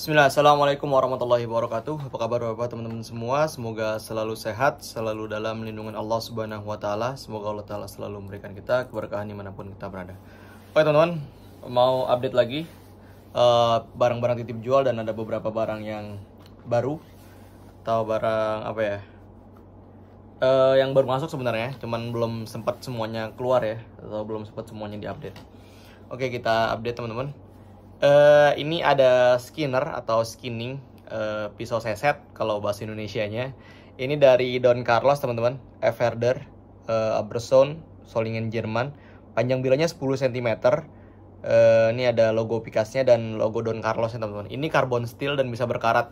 Bismillah, Assalamualaikum warahmatullahi wabarakatuh Apa kabar Bapak teman-teman semua Semoga selalu sehat, selalu dalam lindungan Allah subhanahu wa ta'ala Semoga Allah ta'ala selalu memberikan kita keberkahan dimanapun kita berada Oke teman-teman, mau update lagi eh, Barang-barang uh, titip jual dan ada beberapa barang yang baru Atau barang apa ya uh, Yang baru masuk sebenarnya, cuman belum sempat semuanya keluar ya Atau belum sempat semuanya diupdate Oke kita update teman-teman Uh, ini ada skinner atau skinning uh, pisau seset kalau bahasa Indonesia-nya. Ini dari Don Carlos teman-teman, Everder, uh, eh, Aberson, Solingen Jerman. Panjang bilanya 10 cm. Uh, ini ada logo Picasnya dan logo Don Carlos teman-teman. Ini carbon steel dan bisa berkarat.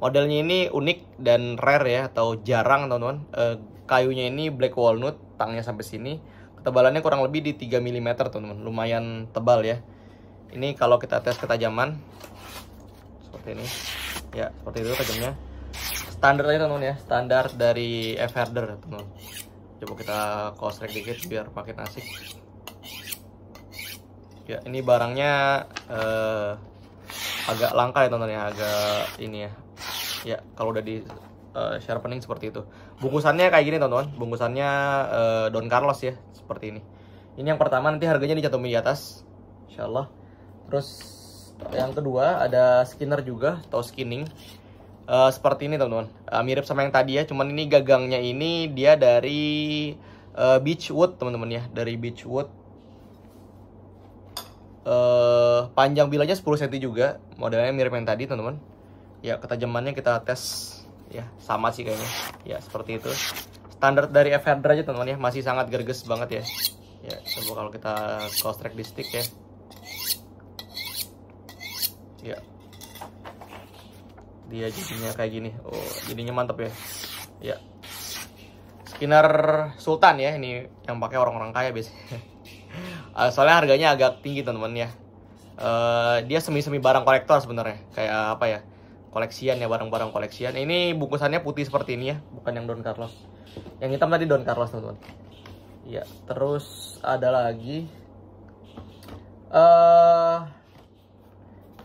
Modelnya ini unik dan rare ya atau jarang teman-teman. Uh, kayunya ini black walnut, tangnya sampai sini. Ketebalannya kurang lebih di 3 mm teman-teman. Lumayan tebal ya ini kalau kita tes ketajaman seperti ini ya seperti itu tajamnya standar aja teman-teman ya standar dari F teman teman coba kita kosrek dikit biar makin asik ya ini barangnya eh, agak langka ya teman-teman ya agak ini ya ya kalau udah di eh, sharpening seperti itu bungkusannya kayak gini teman-teman bungkusannya eh, Don Carlos ya seperti ini ini yang pertama nanti harganya dicatomi di atas insyaallah Terus yang kedua ada skinner juga atau skinning. Uh, seperti ini teman-teman. Uh, mirip sama yang tadi ya, cuman ini gagangnya ini dia dari uh, Beechwood teman-teman ya, dari Beechwood. Uh, panjang bilanya 10 cm juga, modelnya mirip yang tadi teman-teman. Ya, ketajamannya kita tes ya, sama sih kayaknya. Ya, seperti itu. Standar dari Everdra aja teman-teman ya, masih sangat gerges banget ya. Ya, coba kalau kita cross track di stick ya ya dia jadinya kayak gini oh jadinya mantep ya ya skinner sultan ya ini yang pakai orang-orang kaya biasanya eh, soalnya harganya agak tinggi teman-teman ya uh, dia semi-semi barang kolektor sebenarnya kayak apa ya koleksian ya barang-barang koleksian ini bungkusannya putih seperti ini ya bukan yang Don Carlos yang hitam tadi Don Carlos teman-teman ya terus ada lagi eh uh,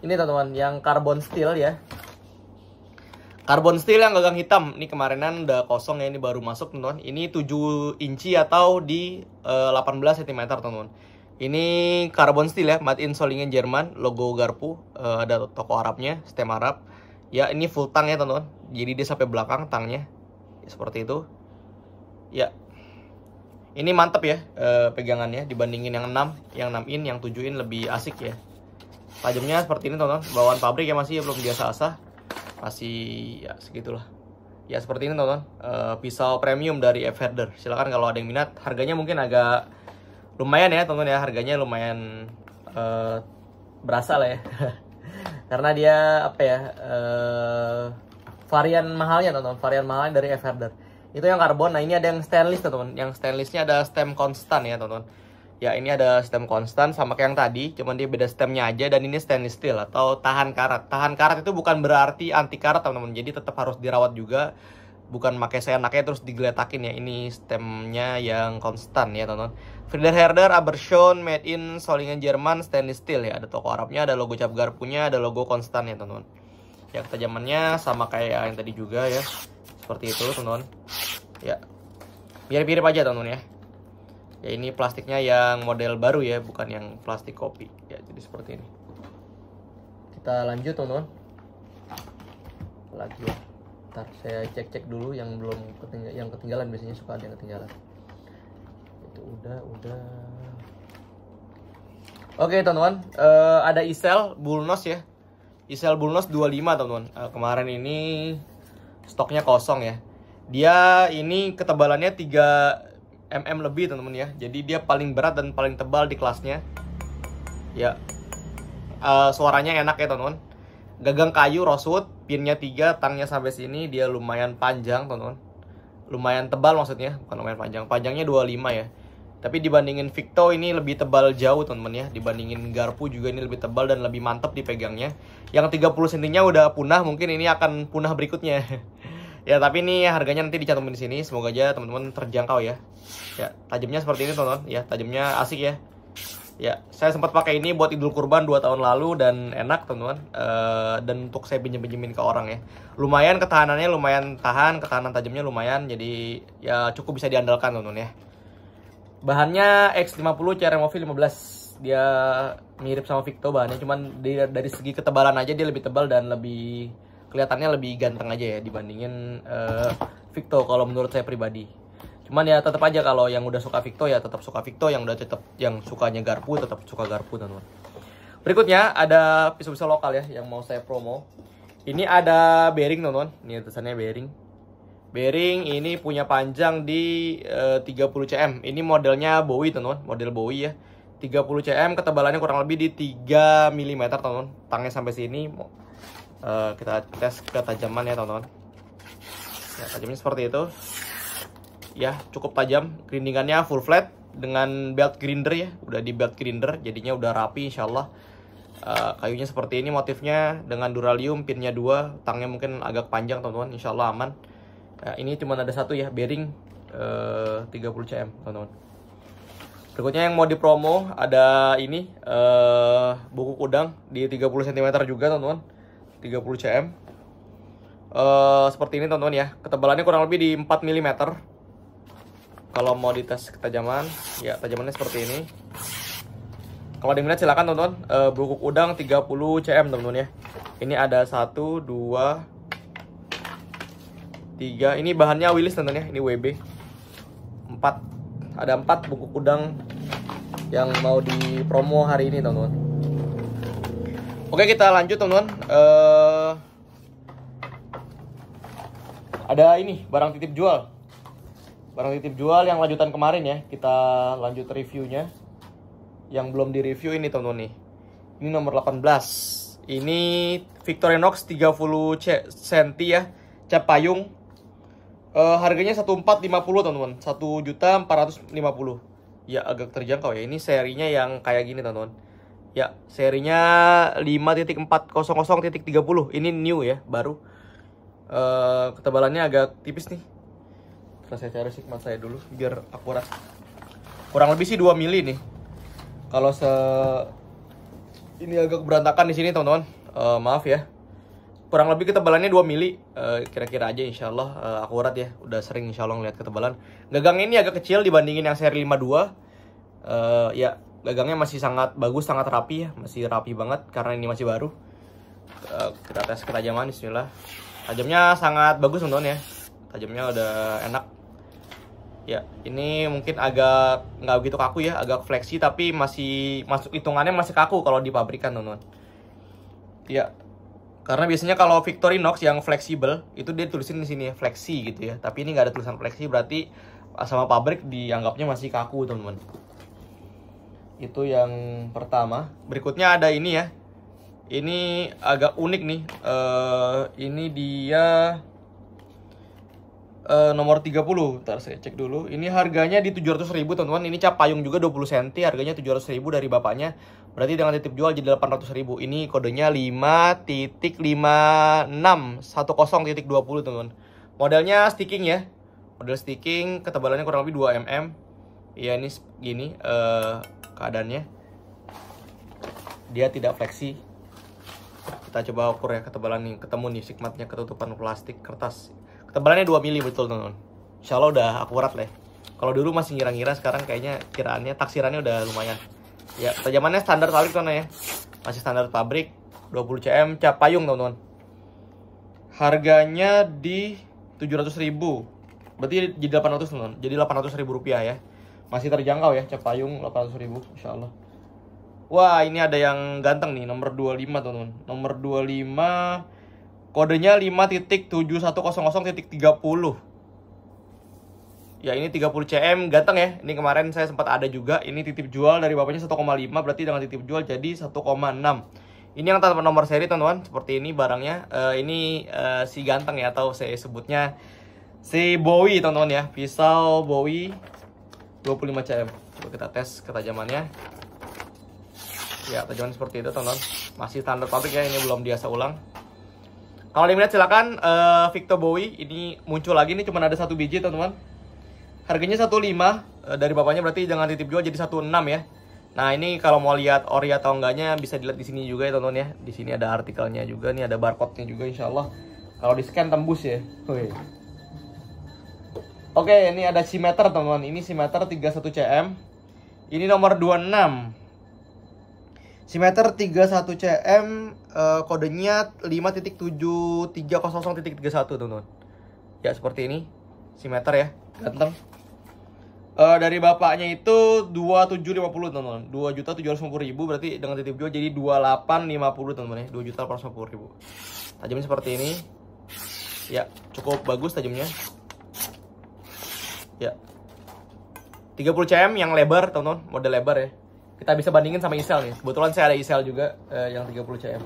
ini teman-teman yang carbon steel ya Carbon steel yang gagang hitam, ini kemarinan udah kosong ya, ini baru masuk teman-teman. Ini 7 inci atau di uh, 18 cm teman-teman. Ini carbon steel ya, made in Solingen Jerman, logo Garpu, uh, ada toko Arabnya, stem Arab. Ya, ini full tang ya teman-teman. Jadi dia sampai belakang tangnya. Ya, seperti itu. Ya. Ini mantep ya uh, pegangannya dibandingin yang 6, yang 6 in, yang 7 in lebih asik ya tajamnya seperti ini teman-teman bawaan pabrik ya masih ya, belum biasa asah masih ya segitulah ya seperti ini teman-teman e, pisau premium dari F Herder silahkan kalau ada yang minat harganya mungkin agak lumayan ya teman-teman ya harganya lumayan e, berasa lah ya karena dia apa ya e, varian mahalnya teman-teman varian mahalnya dari F itu yang karbon nah ini ada yang stainless teman-teman yang stainlessnya ada stem konstan ya teman-teman Ya ini ada stem konstan sama kayak yang tadi, cuman dia beda stemnya aja dan ini stainless steel atau tahan karat. Tahan karat itu bukan berarti anti karat teman-teman, jadi tetap harus dirawat juga. Bukan pakai seenaknya terus digeletakin ya, ini stemnya yang konstan ya teman-teman. Frieder Herder Abershon made in Solingen Jerman stainless steel ya. Ada toko Arabnya, ada logo cap garpunya, ada logo konstan ya teman-teman. Ya ketajamannya sama kayak yang tadi juga ya. Seperti itu teman-teman. Ya. Mirip-mirip aja teman-teman ya ya ini plastiknya yang model baru ya bukan yang plastik kopi ya jadi seperti ini kita lanjut teman-teman lagi ntar saya cek-cek dulu yang belum ketinggalan yang ketinggalan biasanya suka ada yang ketinggalan itu udah udah oke teman-teman uh, ada Isel Bulnos ya Isel Bulnos 25 teman-teman uh, kemarin ini stoknya kosong ya dia ini ketebalannya 3 mm lebih teman-teman ya jadi dia paling berat dan paling tebal di kelasnya ya uh, suaranya enak ya teman-teman gagang kayu roswood pinnya tiga tangnya sampai sini dia lumayan panjang teman-teman lumayan tebal maksudnya bukan lumayan panjang panjangnya 25 ya tapi dibandingin Victo ini lebih tebal jauh teman-teman ya dibandingin Garpu juga ini lebih tebal dan lebih mantap dipegangnya yang 30 cm nya udah punah mungkin ini akan punah berikutnya Ya, tapi ini harganya nanti dicantumin di sini. Semoga aja teman-teman terjangkau ya. Ya, tajamnya seperti ini, teman-teman. Ya, tajamnya asik ya. Ya, saya sempat pakai ini buat Idul Kurban 2 tahun lalu dan enak, teman-teman. E, dan untuk saya pinjam pinjemin ke orang ya. Lumayan ketahanannya lumayan tahan, ketahanan tajamnya lumayan. Jadi ya cukup bisa diandalkan, teman-teman ya. Bahannya X50 CRMOV 15. Dia mirip sama Victo bahannya, cuman dari segi ketebalan aja dia lebih tebal dan lebih kelihatannya lebih ganteng aja ya dibandingin uh, Victo kalau menurut saya pribadi. Cuman ya tetap aja kalau yang udah suka Victo ya tetap suka Victo, yang udah tetap yang sukanya Garpu tetap suka Garpu teman-teman. Berikutnya ada pisau-pisau lokal ya yang mau saya promo. Ini ada bearing teman-teman. Ini tulisannya bearing. Bearing ini punya panjang di eh, uh, 30 cm. Ini modelnya Bowie teman-teman, model Bowie ya. 30 cm ketebalannya kurang lebih di 3 mm teman-teman. Tangnya sampai sini, uh, kita tes ketajaman ya teman-teman ya, tajamnya seperti itu ya cukup tajam grindingannya full flat dengan belt grinder ya udah di belt grinder jadinya udah rapi insyaallah uh, kayunya seperti ini motifnya dengan duralium pinnya dua tangnya mungkin agak panjang teman-teman insyaallah aman uh, ini cuma ada satu ya bearing eh, uh, 30 cm teman-teman berikutnya yang mau dipromo ada ini uh, buku udang di 30 cm juga teman-teman 30 cm uh, seperti ini teman-teman ya ketebalannya kurang lebih di 4 mm kalau mau dites ketajaman ya tajamannya seperti ini kalau diminat silahkan teman-teman uh, eh, berukuk udang 30 cm teman-teman ya ini ada 1, 2, 3 ini bahannya wilis teman-teman ya ini WB 4 ada 4 buku udang yang mau dipromo hari ini teman-teman Oke kita lanjut teman-teman. Uh, ada ini barang titip jual. Barang titip jual yang lanjutan kemarin ya. Kita lanjut reviewnya. Yang belum direview ini teman-teman nih. Ini nomor 18. Ini Victorinox 30 cm ya. Cap payung. Uh, harganya 1450 teman-teman. 1 juta 450. Ya agak terjangkau ya. Ini serinya yang kayak gini teman-teman Ya, serinya 5.400.30. Ini new ya, baru. Uh, ketebalannya agak tipis nih. Terus saya cari sigma saya dulu biar akurat. Kurang lebih sih 2 mili nih. Kalau se ini agak berantakan di sini, teman-teman. Uh, maaf ya. Kurang lebih ketebalannya 2 mili. Eh, kira-kira aja insya Allah uh, akurat ya. Udah sering insya Allah ngeliat ketebalan. Gagang ini agak kecil dibandingin yang seri 52. Uh, ya, gagangnya masih sangat bagus sangat rapi ya masih rapi banget karena ini masih baru eh, kita tes ketajaman Bismillah tajamnya sangat bagus teman-teman ya tajamnya udah enak ya ini mungkin agak nggak begitu kaku ya agak fleksi tapi masih masuk hitungannya masih kaku kalau dipabrikan teman-teman ya karena biasanya kalau Victorinox yang fleksibel itu dia tulisin di sini ya, fleksi gitu ya tapi ini nggak ada tulisan fleksi berarti sama pabrik dianggapnya masih kaku teman-teman itu yang pertama. Berikutnya ada ini ya. Ini agak unik nih. Uh, ini dia uh, nomor 30. Ntar saya cek dulu. Ini harganya di 700 ribu teman-teman. Ini cap payung juga 20 cm. Harganya 700 ribu dari bapaknya. Berarti dengan titip jual jadi 800 ribu. Ini kodenya 5.56. 10.20 teman-teman. Modelnya sticking ya. Model sticking ketebalannya kurang lebih 2 mm Iya ini gini uh, keadaannya dia tidak fleksi kita coba ukur ya ketebalan nih ketemu nih sigmatnya ketutupan plastik kertas ketebalannya 2 mili betul teman-teman insya Allah udah akurat lah ya. kalau dulu masih ngira-ngira sekarang kayaknya kiraannya taksirannya udah lumayan ya tajamannya standar pabrik teman ya masih standar pabrik 20 cm cap payung teman-teman harganya di 700 ribu berarti jadi 800 teman jadi 800 ribu rupiah ya masih terjangkau ya cap payung 800 ribu insya Allah Wah ini ada yang ganteng nih nomor 25 teman-teman Nomor 25 Kodenya 5.7100.30 Ya ini 30 cm ganteng ya Ini kemarin saya sempat ada juga Ini titip jual dari bapaknya 1,5 Berarti dengan titip jual jadi 1,6 Ini yang tanpa nomor seri teman-teman Seperti ini barangnya uh, Ini uh, si ganteng ya Atau saya sebutnya Si Bowie teman-teman ya Pisau Bowie 25 cm coba kita tes ketajamannya ya tajaman seperti itu teman-teman. masih standar pabrik ya ini belum biasa ulang kalau ada yang minat silahkan uh, eh, Victor Bowie ini muncul lagi ini cuma ada satu biji teman-teman harganya 1,5 uh, eh, dari bapaknya berarti jangan titip jual jadi 1,6 ya nah ini kalau mau lihat ori atau enggaknya bisa dilihat di sini juga ya teman-teman ya di sini ada artikelnya juga ini ada barcode-nya juga insya Allah kalau di scan tembus ya Oke. Oke, ini ada simeter teman-teman. Ini simeter 31 cm. Ini nomor 26. Simeter 31 cm uh, kodenya 5.730.0.31 teman-teman. Ya seperti ini. Simeter ya. Ganteng. Uh, dari bapaknya itu 2750 teman-teman. 2 juta ribu berarti dengan titip jual jadi 2850 teman-teman ya. ribu. Tajamnya seperti ini. Ya, cukup bagus tajamnya. Ya. 30 cm yang lebar, teman-teman, model lebar ya. Kita bisa bandingin sama isel nih. Kebetulan saya ada isel juga eh, yang 30 cm.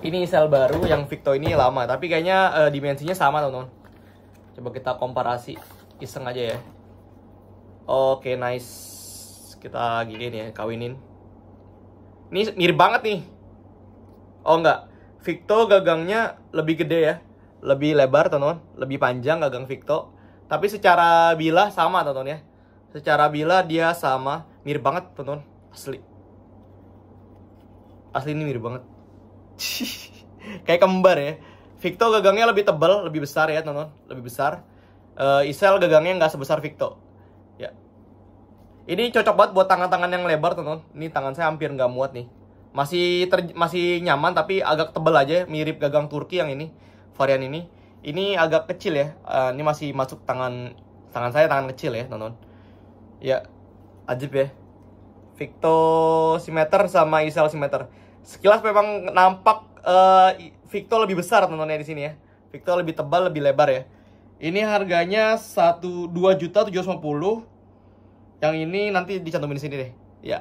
Ini isel baru, yang Victo ini lama, tapi kayaknya eh, dimensinya sama, teman-teman. Coba kita komparasi iseng aja ya. Oke, nice. Kita gini ya, kawinin. Ini mirip banget nih. Oh enggak, Victo gagangnya lebih gede ya. Lebih lebar, teman-teman. Lebih panjang gagang Victo tapi secara bila sama tonton ya. Secara bila dia sama, mirip banget tonton, asli. Asli ini mirip banget. Kayak kembar ya. Victo gagangnya lebih tebal, lebih besar ya tonton, lebih besar. Uh, Isel gagangnya nggak sebesar Victo. Ya. Ini cocok banget buat tangan-tangan yang lebar tonton. Ini tangan saya hampir nggak muat nih. Masih ter masih nyaman tapi agak tebal aja, mirip gagang Turki yang ini, varian ini ini agak kecil ya uh, ini masih masuk tangan tangan saya tangan kecil ya nonton ya ajib ya Victo Simeter sama Isel Simeter sekilas memang nampak uh, Victo lebih besar nontonnya di sini ya Victo lebih tebal lebih lebar ya ini harganya satu dua juta tujuh yang ini nanti dicantumin di sini deh ya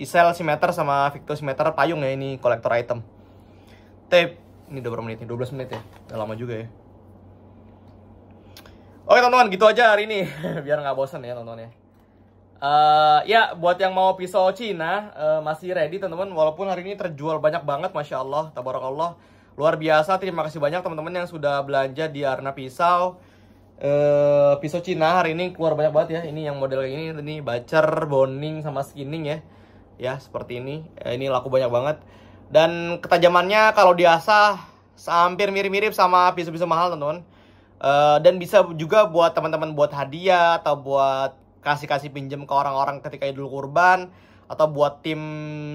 Isel Simeter sama Victo Simeter payung ya ini kolektor item tape ini udah berapa menit nih 12 menit ya udah lama juga ya Oke teman-teman, gitu aja hari ini. Biar nggak bosan ya teman-teman ya. Uh, ya, buat yang mau pisau Cina, uh, masih ready teman-teman. Walaupun hari ini terjual banyak banget, Masya Allah, Tabarakallah. Luar biasa, terima kasih banyak teman-teman yang sudah belanja di Arna Pisau. Uh, pisau Cina hari ini keluar banyak banget ya. Ini yang model ini, ini bacer, boning, sama skinning ya. Ya, seperti ini. Uh, ini laku banyak banget. Dan ketajamannya kalau diasah, hampir mirip-mirip sama pisau-pisau mahal teman-teman Eh, dan bisa juga buat teman-teman buat hadiah atau buat kasih-kasih pinjam ke orang-orang ketika Idul Kurban atau buat tim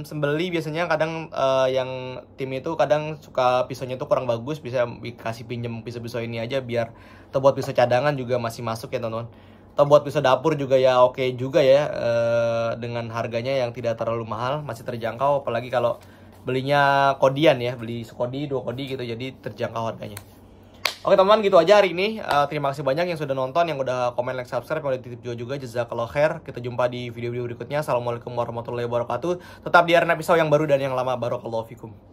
sembeli biasanya kadang uh, yang tim itu kadang suka pisaunya itu kurang bagus bisa dikasih pinjam pisau-pisau ini aja biar atau buat pisau cadangan juga masih masuk ya teman-teman atau buat pisau dapur juga ya oke okay juga ya uh, dengan harganya yang tidak terlalu mahal masih terjangkau apalagi kalau belinya kodian ya beli sekodi dua kodi gitu jadi terjangkau harganya Oke teman gitu aja hari ini. Uh, terima kasih banyak yang sudah nonton, yang udah komen, like, subscribe, yang udah titip juga juga. Jazakallah khair. Kita jumpa di video-video berikutnya. Assalamualaikum warahmatullahi wabarakatuh. Tetap di arena pisau yang baru dan yang lama. Barakallahu fikum.